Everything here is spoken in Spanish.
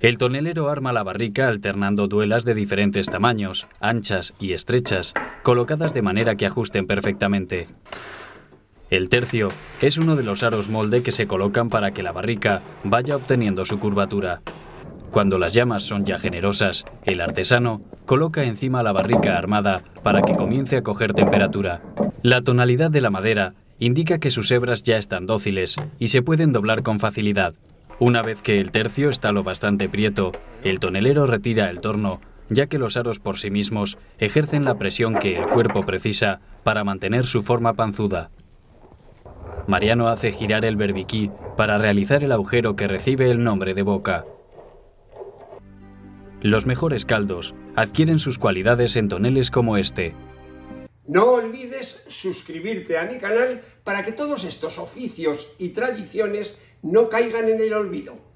El tonelero arma la barrica alternando duelas de diferentes tamaños, anchas y estrechas, colocadas de manera que ajusten perfectamente. El tercio es uno de los aros molde que se colocan para que la barrica vaya obteniendo su curvatura. Cuando las llamas son ya generosas, el artesano coloca encima la barrica armada para que comience a coger temperatura. La tonalidad de la madera indica que sus hebras ya están dóciles y se pueden doblar con facilidad. Una vez que el tercio está lo bastante prieto, el tonelero retira el torno, ya que los aros por sí mismos ejercen la presión que el cuerpo precisa para mantener su forma panzuda. Mariano hace girar el berbiquí para realizar el agujero que recibe el nombre de boca. Los mejores caldos adquieren sus cualidades en toneles como este, no olvides suscribirte a mi canal para que todos estos oficios y tradiciones no caigan en el olvido.